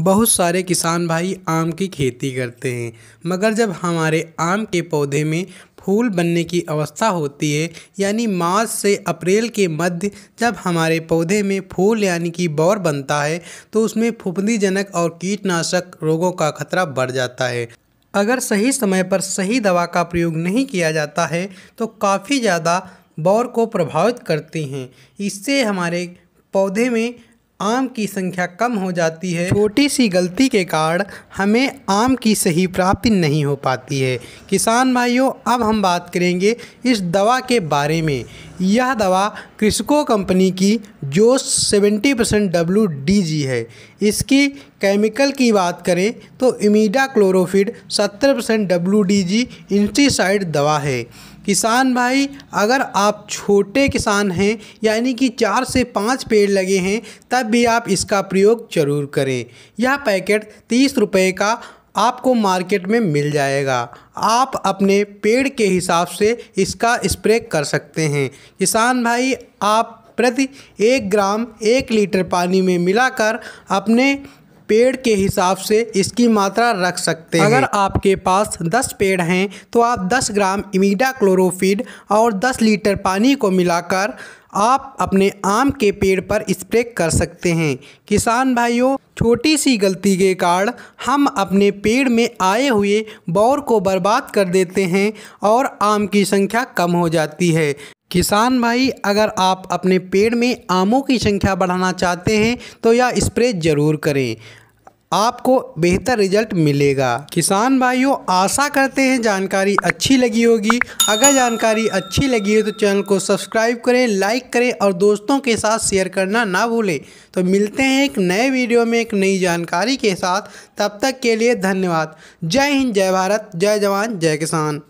बहुत सारे किसान भाई आम की खेती करते हैं मगर जब हमारे आम के पौधे में फूल बनने की अवस्था होती है यानी मार्च से अप्रैल के मध्य जब हमारे पौधे में फूल यानी कि बौर बनता है तो उसमें फुफनीजनक और कीटनाशक रोगों का खतरा बढ़ जाता है अगर सही समय पर सही दवा का प्रयोग नहीं किया जाता है तो काफ़ी ज़्यादा बौर को प्रभावित करती हैं इससे हमारे पौधे में आम की संख्या कम हो जाती है छोटी सी गलती के कारण हमें आम की सही प्राप्ति नहीं हो पाती है किसान भाइयों अब हम बात करेंगे इस दवा के बारे में यह दवा क्रिस्को कंपनी की जो 70 परसेंट डब्ल्यू है इसकी केमिकल की बात करें तो imidacloprid 70 percent W D दवा है किसान भाई अगर आप छोटे किसान हैं यानी कि चार से पाँच पेड़ लगे हैं तब भी आप इसका प्रयोग ज़रूर करें यह पैकेट तीस रुपये का आपको मार्केट में मिल जाएगा आप अपने पेड़ के हिसाब से इसका स्प्रे कर सकते हैं किसान भाई आप प्रति एक ग्राम एक लीटर पानी में मिलाकर अपने पेड़ के हिसाब से इसकी मात्रा रख सकते हैं अगर आपके पास 10 पेड़ हैं तो आप 10 ग्राम इमीडा क्लोरोफिड और 10 लीटर पानी को मिलाकर आप अपने आम के पेड़ पर स्प्रे कर सकते हैं किसान भाइयों छोटी सी गलती के कारण हम अपने पेड़ में आए हुए बौर को बर्बाद कर देते हैं और आम की संख्या कम हो जाती है किसान भाई अगर आप अपने पेड़ में आमों की संख्या बढ़ाना चाहते हैं तो यह स्प्रे ज़रूर करें आपको बेहतर रिजल्ट मिलेगा किसान भाइयों आशा करते हैं जानकारी अच्छी लगी होगी अगर जानकारी अच्छी लगी हो तो चैनल को सब्सक्राइब करें लाइक करें और दोस्तों के साथ शेयर करना ना भूलें तो मिलते हैं एक नए वीडियो में एक नई जानकारी के साथ तब तक के लिए धन्यवाद जय हिंद जय भारत जय जवान जय किसान